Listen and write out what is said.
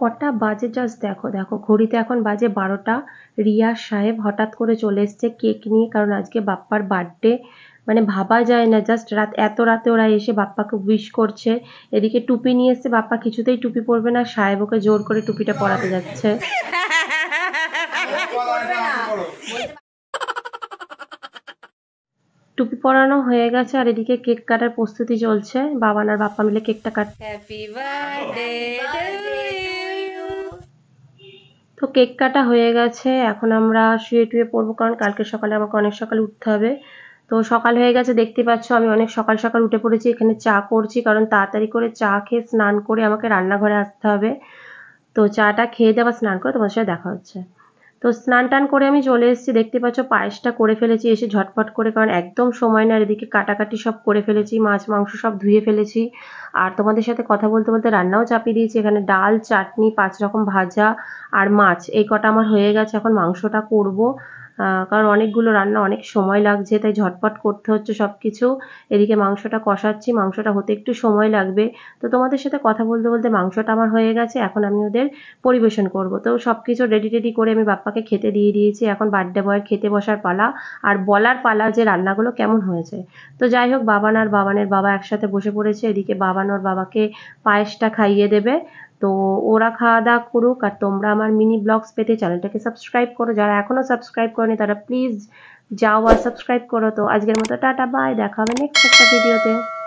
কটা বাজে জাস্ট দেখো দেখো ঘড়িতে এখন বাজে বারোটা রিয়া সাহেব হঠাৎ করে চলে এসছে কেক নিয়ে কারণ আজকে বাপ্পার বার্থডে মানে ভাবা যায় না জাস্ট রাত এত রাতে ওরা এসে বাপ্পাকে উইশ করছে এদিকে টুপি নিয়ে এসছে বাপ্পা কিছুতেই টুপি পরবে না সাহেব ওকে জোর করে টুপিটা পরাতে যাচ্ছে টুপি পরানো হয়ে গেছে আর এদিকে কেক কাটার প্রস্তুতি চলছে বাবা আর বাপ্পা মিলে কেকটা কাটতে হ্যাপি বার্থডে তো কেক কাটা হয়ে গেছে এখন আমরা শুয়ে টুয়ে পড়বো কারণ কালকে সকালে আমাকে অনেক সকালে উঠতে হবে তো সকাল হয়ে গেছে দেখতে পাচ্ছ আমি অনেক সকাল সকাল উঠে পড়েছি এখানে চা করছি কারণ তাড়াতাড়ি করে চা খেয়ে স্নান করে আমাকে রান্নাঘরে আসতে হবে তো চাটা খেয়ে দেওয়া স্নান করে তোমার সাথে দেখা হচ্ছে তো স্নান টান করে আমি চলে এসেছি দেখতে পাচ্ছ পায়েসটা করে ফেলেছি এসে ঝটপট করে কারণ একদম সময় না এদিকে কাটাকাটি সব করে ফেলেছি মাছ মাংস সব ধুয়ে ফেলেছি আর তোমাদের সাথে কথা বলতে বলতে রান্নাও চাপিয়ে দিয়েছি এখানে ডাল চাটনি পাঁচ রকম ভাজা আর মাছ এই কটা আমার হয়ে গেছে এখন মাংসটা করব কারণ অনেকগুলো রান্না অনেক সময় লাগছে তাই ঝটপট করতে হচ্ছে সব কিছু এদিকে মাংসটা কষাচ্ছি মাংসটা হতে একটু সময় লাগবে তো তোমাদের সাথে কথা বলতে বলতে মাংসটা আমার হয়ে গেছে এখন আমি ওদের পরিবেশন করব তো সব কিছু রেডি টেডি করে আমি বাপ্পাকে খেতে দিয়ে দিয়েছি এখন বার্থডে বয়ের খেতে বসার পালা আর বলার পালা যে রান্নাগুলো কেমন হয়েছে তো যাই হোক বাবান আর বাবানের বাবা একসাথে বসে পড়েছে এদিকে বাবান ওর বাবাকে পায়েসটা খাইয়ে দেবে তো ওরা খাওয়া দা করো কতমড়া আমার মিনি ব্লকস পেটে চ্যানেলটাকে সাবস্ক্রাইব করো যারা এখনো সাবস্ক্রাইব করনি তারা প্লিজ যাও আর সাবস্ক্রাইব করো তো আজকের মতো টাটা বাই দেখা হবে নেক্সট একটা ভিডিওতে